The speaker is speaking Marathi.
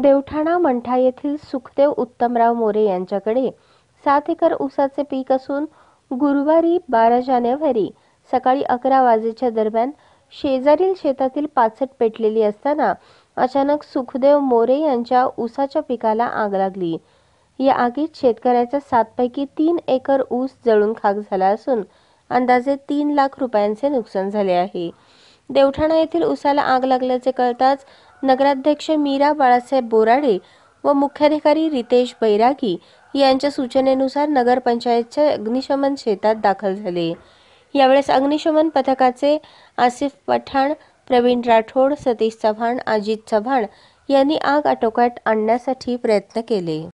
देवठाणा मंठा येथील सुखदेव उत्तमराव मोरे यांच्याकडे सात एकर ऊसाचे पीक असून गुरुवारी बारा जानेवारी सकाळी अकरा वाजेच्या दरम्यान शेजारील शेतातील पाचट पेटलेली असताना अचानक सुखदेव मोरे यांच्या ऊसाच्या पिकाला आग लागली या आगीत शेतकऱ्याचा सातपैकी तीन एकर ऊस जळून खाक झाला असून अंदाजे तीन लाख रुपयांचे नुकसान झाले आहे देवठाणा येथील उसाला आग लागल्याचे कळताच नगराध्यक्ष मीरा बाळासाहेब बोराडे व मुख्याधिकारी रितेश बैरागी यांच्या सूचनेनुसार नगरपंचायतच्या अग्निशमन शेतात दाखल झाले यावेळेस अग्निशमन पथकाचे आसिफ पठाण प्रवीण राठोड सतीश चव्हाण अजित चव्हाण यांनी आग आटोक्यात आणण्यासाठी प्रयत्न केले